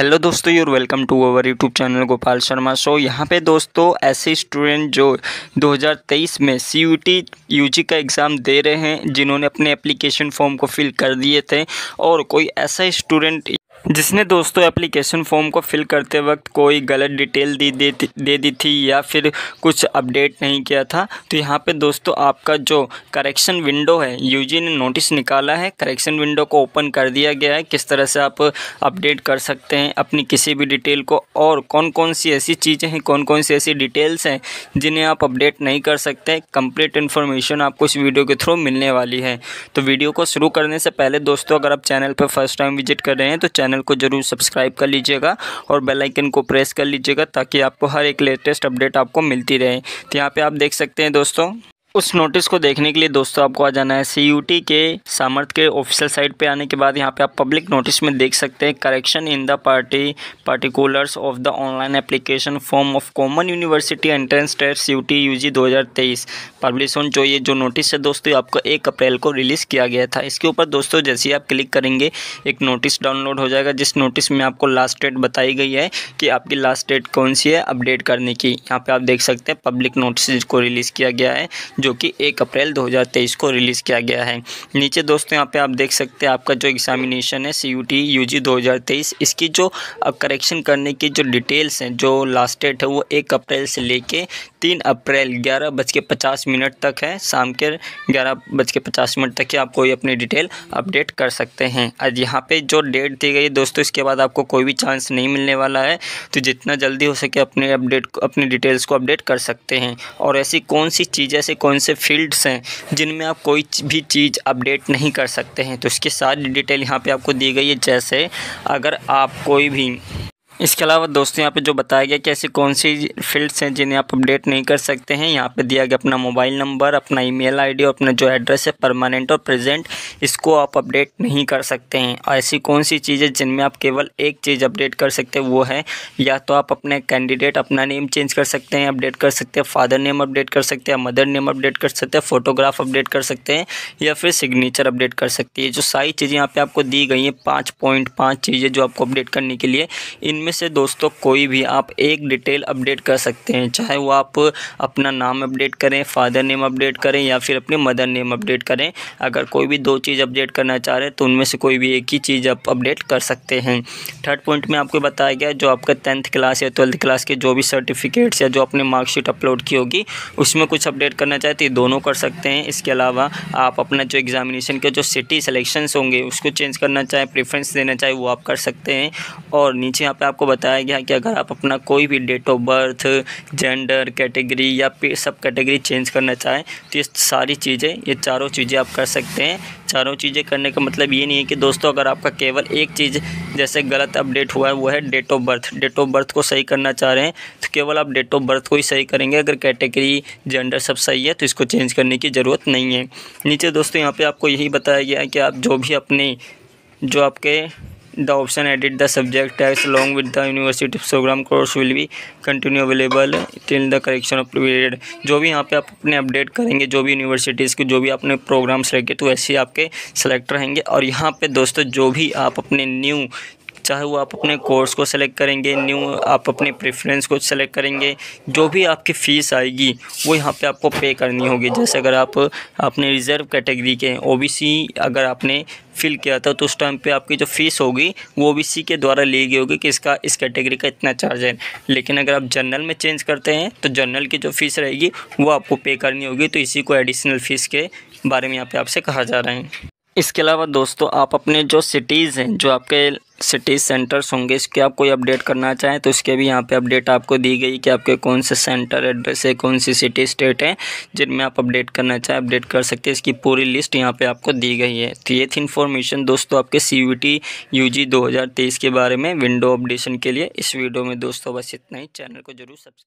hello दोस्तों you're welcome to our YouTube channel Gopal Sharma show यहाँ पे दोस्तों ऐसे स्टूडेंट जो 2023 में C U T U G का एग्ज़ाम दे रहे हैं जिन्होंने अपने एप्लीकेशन फॉर्म को फिल कर दिए थे और कोई ऐसा स्टूडेंट जिसने दोस्तों एप्लीकेशन फॉर्म को फिल करते वक्त कोई गलत डिटेल दी दे, दे दी थी या फिर कुछ अपडेट नहीं किया था तो यहाँ पे दोस्तों आपका जो करेक्शन विंडो है यूजी ने नोटिस निकाला है करेक्शन विंडो को ओपन कर दिया गया है किस तरह से आप अपडेट कर सकते हैं अपनी किसी भी डिटेल को और कौन कौन सी ऐसी चीज़ें हैं कौन कौन सी ऐसी डिटेल्स हैं जिन्हें आप अपडेट नहीं कर सकते कंप्लीट इन्फॉर्मेशन आपको इस वीडियो के थ्रू मिलने वाली है तो वीडियो को शुरू करने से पहले दोस्तों अगर आप चैनल पर फर्स्ट टाइम विजिट कर रहे हैं तो चैनल चैनल को जरूर सब्सक्राइब कर लीजिएगा और बेलाइकन को प्रेस कर लीजिएगा ताकि आपको हर एक लेटेस्ट अपडेट आपको मिलती रहे तो यहाँ पर आप देख सकते हैं दोस्तों उस नोटिस को देखने के लिए दोस्तों आपको आ जाना है सी के सामर्थ के ऑफिशियल साइट पे आने के बाद यहाँ पे आप पब्लिक नोटिस में देख सकते हैं correction in the party particulars of the online application form of common university entrance test U T U G दो हज़ार तेईस पब्लिश ऑन जो ये जो नोटिस है दोस्तों आपको एक अप्रैल को रिलीज़ किया गया था इसके ऊपर दोस्तों जैसे ही आप क्लिक करेंगे एक नोटिस डाउनलोड हो जाएगा जिस नोटिस में आपको लास्ट डेट बताई गई है कि आपकी लास्ट डेट कौन सी है अपडेट करने की यहाँ पर आप देख सकते हैं पब्लिक नोटिस को रिलीज़ किया गया है जो कि एक अप्रैल 2023 को रिलीज़ किया गया है नीचे दोस्तों यहाँ पे आप देख सकते हैं आपका जो एग्जामिनेशन है C U T U G दो इसकी जो करेक्शन करने की जो डिटेल्स हैं जो लास्ट डेट है वो एक अप्रैल से लेके तीन अप्रैल ग्यारह बज के पचास मिनट तक है शाम के ग्यारह बज के पचास मिनट तक ही आप कोई अपनी डिटेल अपडेट कर सकते हैं आज यहाँ पे जो डेट दी गई है दोस्तों इसके बाद आपको कोई भी चांस नहीं मिलने वाला है तो जितना जल्दी हो सके अपने अपडेट अपनी डिटेल्स को अपडेट कर सकते हैं और ऐसी कौन सी चीज़ ऐसे कौन से फील्ड्स हैं जिनमें आप कोई भी चीज़ अपडेट नहीं कर सकते हैं तो इसकी सारी डिटेल यहाँ पर आपको दी गई है जैसे अगर आप कोई भी इसके अलावा दोस्तों यहाँ पे जो बताया गया कि ऐसी कौन सी फील्ड्स हैं जिन्हें आप अपडेट नहीं कर सकते हैं यहाँ पे दिया गया अपना मोबाइल नंबर अपना ईमेल आईडी और अपना जो एड्रेस है परमानेंट और प्रेजेंट इसको आप अपडेट नहीं कर सकते हैं ऐसी कौन सी चीज़ें जिनमें आप केवल एक चीज़ अपडेट कर सकते हैं वो है या तो आप अपने कैंडिडेट अपना नेम चेंज कर सकते हैं अपडेट कर सकते हैं फादर नेम अपडेट कर सकते हैं मदर नेम अपडेट कर सकते हैं फोटोग्राफ अपडेट कर सकते हैं या फिर सिग्नेचर अपडेट कर सकती है जो सारी चीज़ें यहाँ पर आपको दी गई हैं पाँच पॉइंट पाँच चीज़ें जो आपको अपडेट करने के लिए इनमें में से दोस्तों कोई भी आप एक डिटेल अपडेट कर सकते हैं चाहे वो आप अपना नाम अपडेट करें फादर नेम अपडेट करें या फिर अपने मदर नेम अपडेट करें अगर कोई भी दो चीज़ अपडेट करना चाह रहे हैं तो उनमें से कोई भी एक ही चीज़ आप अपडेट कर सकते हैं थर्ड पॉइंट में आपको बताया गया जो आपका टेंथ क्लास या ट्वेल्थ क्लास के जो भी सर्टिफिकेट्स या जो अपने मार्कशीट अपलोड की होगी उसमें कुछ अपडेट करना चाहते हैं तो दोनों कर सकते हैं इसके अलावा आप अपना जो एग्जामिनेशन के जो सिटी सिलेक्शंस होंगे उसको चेंज करना चाहें प्रेफरेंस देना चाहे वो आप कर सकते हैं और नीचे यहाँ पे आप आपको बताया गया है कि अगर आप अपना कोई भी date of birth gender category या सब कैटेगरी चेंज करना चाहें तो ये सारी चीज़ें ये चारों चीज़ें आप कर सकते हैं चारों चीज़ें करने का मतलब ये नहीं है कि दोस्तों अगर आपका केवल एक चीज़ जैसे गलत अपडेट हुआ है वो है date of birth date of birth को सही करना चाह रहे हैं तो केवल आप डेट ऑफ बर्थ को ही सही करेंगे अगर कैटेगरी जेंडर सब सही है तो इसको चेंज करने की ज़रूरत नहीं है नीचे दोस्तों यहाँ पर आपको यही बताया गया है कि आप जो भी अपने जो आपके the option edit the subject tax long with the university programme course will भी continue available till the correction of period जो भी यहाँ पे आप अपने अपडेट करेंगे जो भी यूनिवर्सिटीज़ के जो भी आपने प्रोग्राम्स रखे तो ऐसे ही आपके सेलेक्ट रहेंगे और यहाँ पे दोस्तों जो भी आप अपने न्यू चाहे वो आप अपने कोर्स को सेलेक्ट करेंगे न्यू आप अपने प्रेफरेंस को सेलेक्ट करेंगे जो भी आपकी फ़ीस आएगी वो यहाँ पे आपको पे करनी होगी जैसे अगर आप अपने रिज़र्व कैटेगरी के ओबीसी अगर आपने फिल किया था तो उस टाइम पे आपकी जो फ़ीस होगी वो ओबीसी के द्वारा ली गई होगी कि इसका इस कैटेगरी का इतना चार्ज है लेकिन अगर आप जनरल में चेंज करते हैं तो जनरल की जो फ़ीस रहेगी वो आपको पे करनी होगी तो इसी को एडिशनल फ़ीस के बारे में यहाँ पे आपसे कहा जा रहा है इसके अलावा दोस्तों आप अपने जो सिटीज़ हैं जो आपके सिटी सेंटर्स होंगे इसके आप कोई अपडेट करना चाहें तो इसके भी यहाँ पे अपडेट आपको दी गई कि आपके कौन से सेंटर एड्रेस है कौन सी सिटी स्टेट है जिनमें आप अपडेट करना चाहें अपडेट कर सकते हैं इसकी पूरी लिस्ट यहाँ पे आपको दी गई है तो ये थी इन्फॉर्मेशन दोस्तों आपके C U T U G दो हज़ार तेईस के बारे में विंडो अपडेशन के लिए इस वीडियो में दोस्तों बस इतना ही चैनल को जरूर सब्सक्राइब